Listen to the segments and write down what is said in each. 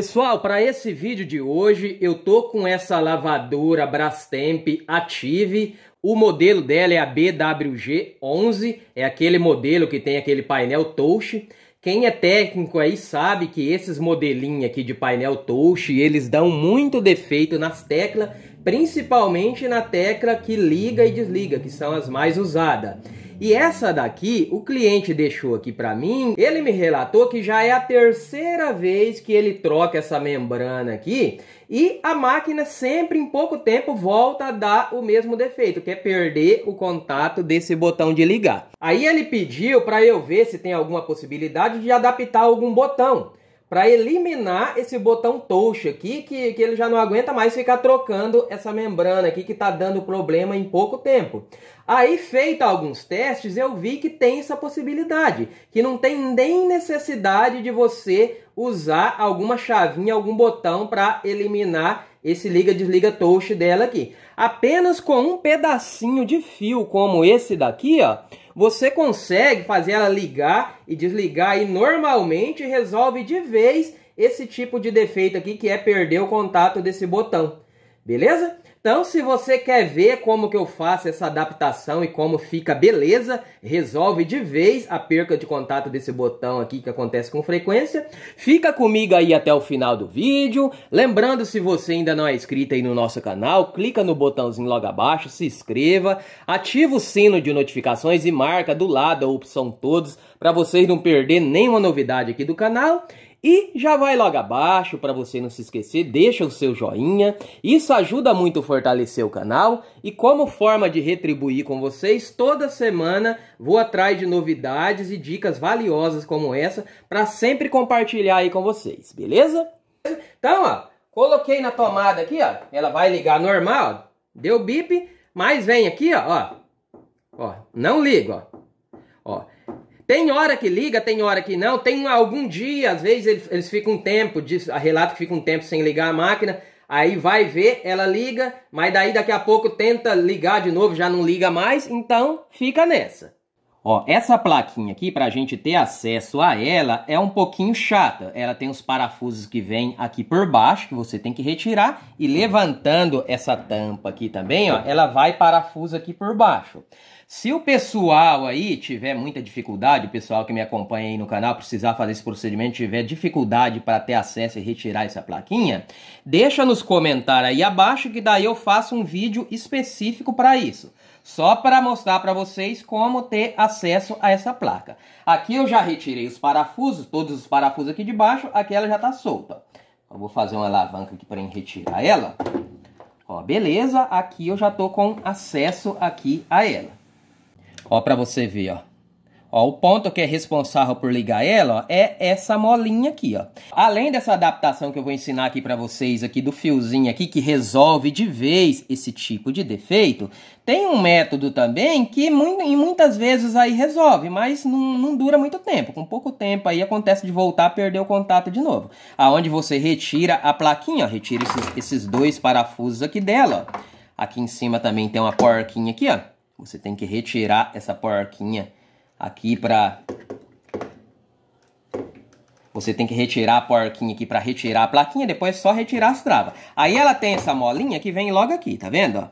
Pessoal, para esse vídeo de hoje eu tô com essa lavadora Brastemp Ative. O modelo dela é a BWG11, é aquele modelo que tem aquele painel touch. Quem é técnico aí sabe que esses modelinhos aqui de painel touch, eles dão muito defeito nas teclas, principalmente na tecla que liga e desliga, que são as mais usadas. E essa daqui, o cliente deixou aqui para mim, ele me relatou que já é a terceira vez que ele troca essa membrana aqui e a máquina sempre em pouco tempo volta a dar o mesmo defeito, que é perder o contato desse botão de ligar. Aí ele pediu para eu ver se tem alguma possibilidade de adaptar algum botão para eliminar esse botão touch aqui, que, que ele já não aguenta mais ficar trocando essa membrana aqui, que está dando problema em pouco tempo. Aí, feito alguns testes, eu vi que tem essa possibilidade, que não tem nem necessidade de você usar alguma chavinha, algum botão para eliminar esse liga-desliga touch dela aqui. Apenas com um pedacinho de fio como esse daqui, ó, você consegue fazer ela ligar e desligar e normalmente resolve de vez esse tipo de defeito aqui que é perder o contato desse botão. Beleza? Então, se você quer ver como que eu faço essa adaptação e como fica beleza, resolve de vez a perca de contato desse botão aqui que acontece com frequência. Fica comigo aí até o final do vídeo. Lembrando, se você ainda não é inscrito aí no nosso canal, clica no botãozinho logo abaixo, se inscreva, ativa o sino de notificações e marca do lado a opção todos para vocês não perder nenhuma novidade aqui do canal. E já vai logo abaixo para você não se esquecer, deixa o seu joinha. Isso ajuda muito a fortalecer o canal. E como forma de retribuir com vocês, toda semana vou atrás de novidades e dicas valiosas como essa para sempre compartilhar aí com vocês, beleza? Então, ó, coloquei na tomada aqui, ó. Ela vai ligar normal, ó. Deu bip, mas vem aqui, ó, ó. não liga, ó. Ó, tem hora que liga, tem hora que não. Tem algum dia, às vezes eles, eles ficam um tempo, diz, relato que fica um tempo sem ligar a máquina. Aí vai ver, ela liga, mas daí daqui a pouco tenta ligar de novo, já não liga mais, então fica nessa. Ó, essa plaquinha aqui, para a gente ter acesso a ela, é um pouquinho chata. Ela tem os parafusos que vem aqui por baixo, que você tem que retirar. E levantando essa tampa aqui também, ó, ela vai parafuso aqui por baixo. Se o pessoal aí tiver muita dificuldade, o pessoal que me acompanha aí no canal precisar fazer esse procedimento, tiver dificuldade para ter acesso e retirar essa plaquinha, deixa nos comentários aí abaixo que daí eu faço um vídeo específico para isso. Só para mostrar para vocês como ter acesso a essa placa. Aqui eu já retirei os parafusos, todos os parafusos aqui de baixo, aqui ela já está solta. Então, eu vou fazer uma alavanca aqui para retirar ela. Ó, beleza, aqui eu já estou com acesso aqui a ela. Ó, para você ver, ó. Ó, o ponto que é responsável por ligar ela ó, é essa molinha aqui, ó. Além dessa adaptação que eu vou ensinar aqui para vocês aqui do fiozinho aqui que resolve de vez esse tipo de defeito, tem um método também que muitas vezes aí resolve, mas não, não dura muito tempo. Com pouco tempo aí acontece de voltar a perder o contato de novo. Aonde você retira a plaquinha, ó, retira esses, esses dois parafusos aqui dela. Ó. Aqui em cima também tem uma porquinha aqui, ó. Você tem que retirar essa porquinha aqui para você tem que retirar a porquinha aqui para retirar a plaquinha, depois é só retirar as travas. Aí ela tem essa molinha que vem logo aqui, tá vendo?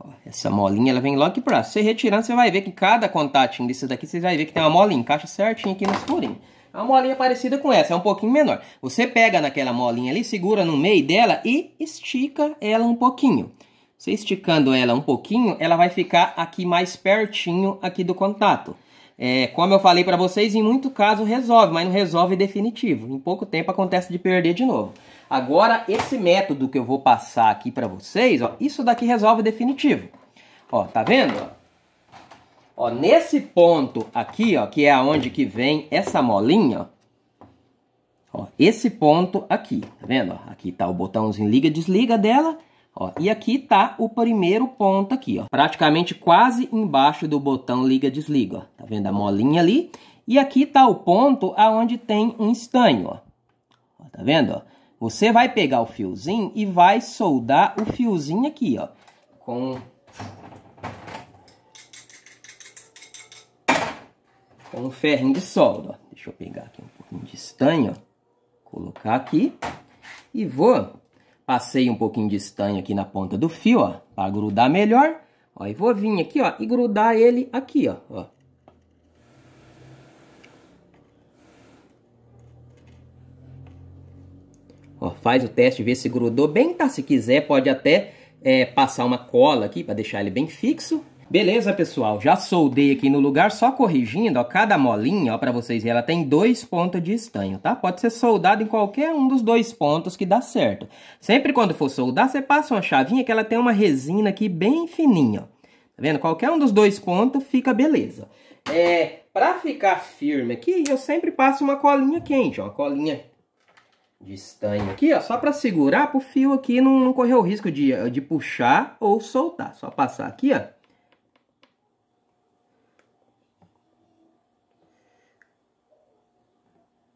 Ó, essa molinha ela vem logo aqui pra você retirando, você vai ver que cada contatinho desses daqui, você vai ver que tem uma molinha, encaixa certinho aqui nos furinhos. É uma molinha parecida com essa, é um pouquinho menor. Você pega naquela molinha ali, segura no meio dela e estica ela um pouquinho. Você esticando ela um pouquinho, ela vai ficar aqui mais pertinho aqui do contato. É, como eu falei para vocês, em muito caso resolve, mas não resolve definitivo. Em pouco tempo acontece de perder de novo. Agora, esse método que eu vou passar aqui para vocês, ó, isso daqui resolve definitivo. Ó, tá vendo? Ó, nesse ponto aqui, ó, que é aonde que vem essa molinha, ó, esse ponto aqui, tá vendo? Aqui tá o botãozinho liga-desliga dela Ó, e aqui tá o primeiro ponto aqui, ó, praticamente quase embaixo do botão liga-desliga, Tá vendo a molinha ali? E aqui tá o ponto aonde tem um estanho, ó. ó tá vendo, ó? Você vai pegar o fiozinho e vai soldar o fiozinho aqui, ó, com... com um ferrinho de solda, ó. Deixa eu pegar aqui um pouquinho de estanho, ó, colocar aqui e vou Passei um pouquinho de estanho aqui na ponta do fio, ó, para grudar melhor. Ó, e vou vir aqui, ó, e grudar ele aqui, ó. ó. Ó, faz o teste, vê se grudou bem, tá? Se quiser, pode até é, passar uma cola aqui para deixar ele bem fixo. Beleza, pessoal? Já soldei aqui no lugar, só corrigindo, ó, cada molinha, ó, pra vocês verem, ela tem dois pontos de estanho, tá? Pode ser soldado em qualquer um dos dois pontos que dá certo. Sempre quando for soldar, você passa uma chavinha que ela tem uma resina aqui bem fininha, ó. Tá vendo? Qualquer um dos dois pontos fica beleza. É, pra ficar firme aqui, eu sempre passo uma colinha quente, ó, uma colinha de estanho aqui, ó, só para segurar pro fio aqui não, não correr o risco de, de puxar ou soltar. Só passar aqui, ó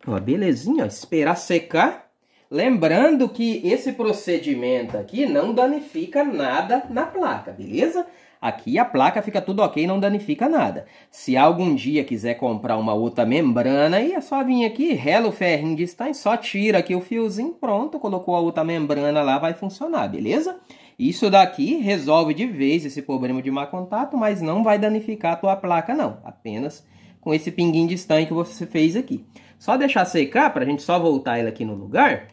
Ó, belezinha, ó, esperar secar. Lembrando que esse procedimento aqui não danifica nada na placa, beleza? Aqui a placa fica tudo ok, não danifica nada. Se algum dia quiser comprar uma outra membrana, aí é só vir aqui, rela o ferrinho de Stein, só tira aqui o fiozinho, pronto, colocou a outra membrana lá, vai funcionar, beleza? Isso daqui resolve de vez esse problema de má contato, mas não vai danificar a tua placa não, apenas com esse pinguim de Stein que você fez aqui. Só deixar secar para a gente só voltar ele aqui no lugar.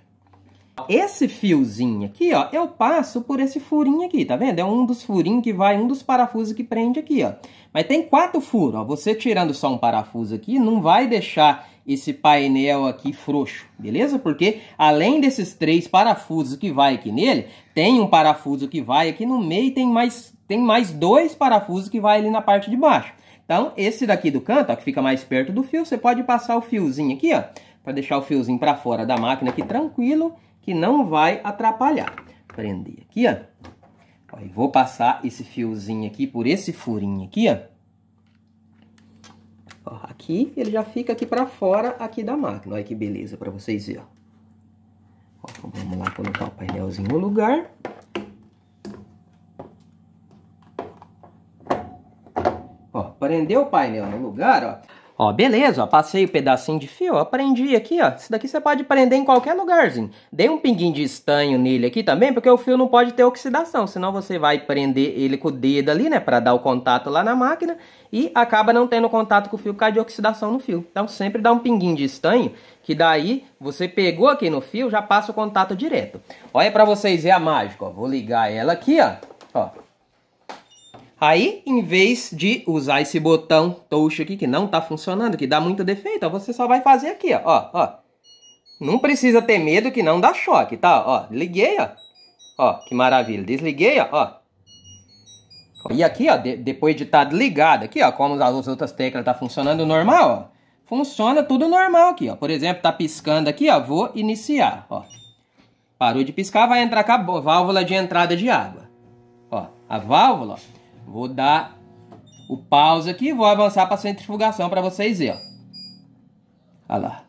Esse fiozinho aqui, ó, eu passo por esse furinho aqui, tá vendo? É um dos furinhos que vai, um dos parafusos que prende aqui, ó. Mas tem quatro furos, ó. Você tirando só um parafuso aqui, não vai deixar esse painel aqui frouxo, beleza? Porque além desses três parafusos que vai aqui nele, tem um parafuso que vai aqui no meio e tem mais, tem mais dois parafusos que vai ali na parte de baixo. Então, esse daqui do canto, ó, que fica mais perto do fio, você pode passar o fiozinho aqui, ó, para deixar o fiozinho para fora da máquina aqui tranquilo, que não vai atrapalhar. Prender aqui, ó. ó e vou passar esse fiozinho aqui por esse furinho aqui, ó. ó aqui, ele já fica aqui para fora aqui da máquina. Olha que beleza para vocês verem, ó. ó. Vamos lá colocar o painelzinho no lugar. prender o painel no lugar, ó. Ó, beleza, ó, passei o um pedacinho de fio, ó, prendi aqui, ó. Isso daqui você pode prender em qualquer lugarzinho. Dei um pinguinho de estanho nele aqui também, porque o fio não pode ter oxidação, senão você vai prender ele com o dedo ali, né, para dar o contato lá na máquina e acaba não tendo contato com o fio por causa de oxidação no fio. Então sempre dá um pinguinho de estanho, que daí você pegou aqui no fio, já passa o contato direto. Olha para vocês ver a mágica, ó. Vou ligar ela aqui, ó. Ó, Aí, em vez de usar esse botão touch aqui, que não tá funcionando, que dá muito defeito, ó, você só vai fazer aqui, ó, ó, Não precisa ter medo que não dá choque, tá? Ó, liguei, ó. Ó, que maravilha. Desliguei, ó, ó. E aqui, ó, de, depois de estar tá ligado aqui, ó, como as outras teclas tá funcionando normal, ó. Funciona tudo normal aqui, ó. Por exemplo, tá piscando aqui, ó, vou iniciar, ó. Parou de piscar, vai entrar com a válvula de entrada de água. Ó, a válvula, ó Vou dar o pause aqui e vou avançar para a centrifugação para vocês verem. Olha lá.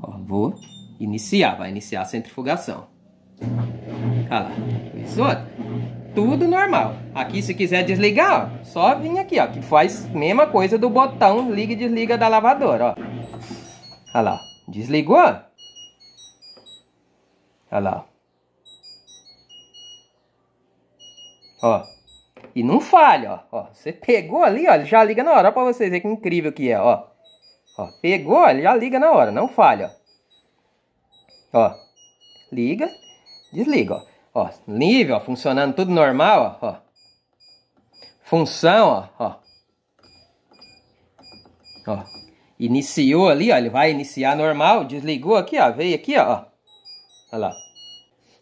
Ó, vou iniciar, vai iniciar a centrifugação. Olha lá. Isso, Tudo normal. Aqui, se quiser desligar, ó, só vir aqui, ó. Que faz a mesma coisa do botão liga e desliga da lavadora, ó. Olha lá. Desligou? Olha lá. Ó. E não falha, ó. Você pegou ali, ó. Já liga na hora para vocês verem que incrível que é, ó. Ó, pegou, já liga na hora, não falha, ó. Ó. Liga, desliga, ó. Ó, nível, ó, funcionando tudo normal, ó, ó. Função, ó, ó. Ó. Iniciou ali, ó, ele vai iniciar normal, desligou aqui, ó, veio aqui, ó. Olha lá.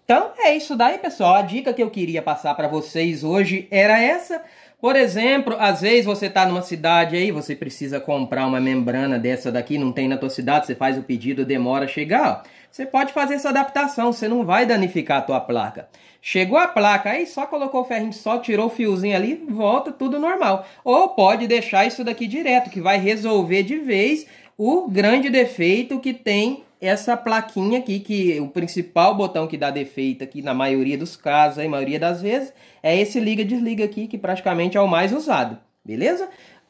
Então é isso daí, pessoal. A dica que eu queria passar para vocês hoje era essa. Por exemplo, às vezes você está numa cidade aí, você precisa comprar uma membrana dessa daqui, não tem na tua cidade, você faz o pedido, demora a chegar. Você pode fazer essa adaptação, você não vai danificar a tua placa. Chegou a placa aí, só colocou o ferrinho, só tirou o fiozinho ali, volta tudo normal. Ou pode deixar isso daqui direto, que vai resolver de vez o grande defeito que tem essa plaquinha aqui, que o principal botão que dá defeito aqui na maioria dos casos, a maioria das vezes, é esse liga-desliga aqui, que praticamente é o mais usado, beleza?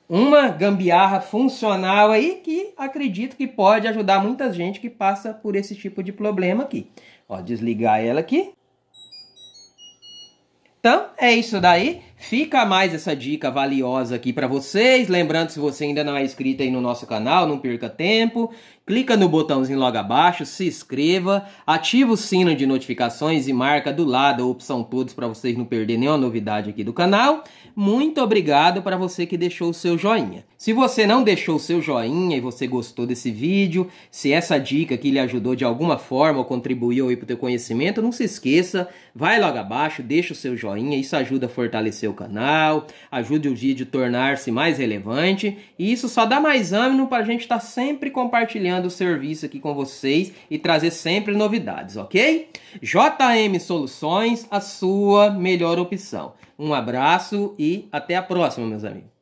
Uma gambiarra funcional aí que acredito que pode ajudar muita gente que passa por esse tipo de problema aqui. Ó, desligar ela aqui. Então, é isso daí. Fica mais essa dica valiosa aqui para vocês. Lembrando, se você ainda não é inscrito aí no nosso canal, não perca tempo. Clica no botãozinho logo abaixo, se inscreva, ativa o sino de notificações e marca do lado a opção todos para vocês não perderem nenhuma novidade aqui do canal. Muito obrigado para você que deixou o seu joinha. Se você não deixou o seu joinha e você gostou desse vídeo, se essa dica aqui lhe ajudou de alguma forma ou contribuiu aí para o teu conhecimento, não se esqueça, vai logo abaixo, deixa o seu joinha, isso ajuda a fortalecer seu canal, ajude o vídeo a tornar-se mais relevante e isso só dá mais ânimo para a gente estar tá sempre compartilhando o serviço aqui com vocês e trazer sempre novidades, ok? JM Soluções, a sua melhor opção. Um abraço e até a próxima, meus amigos.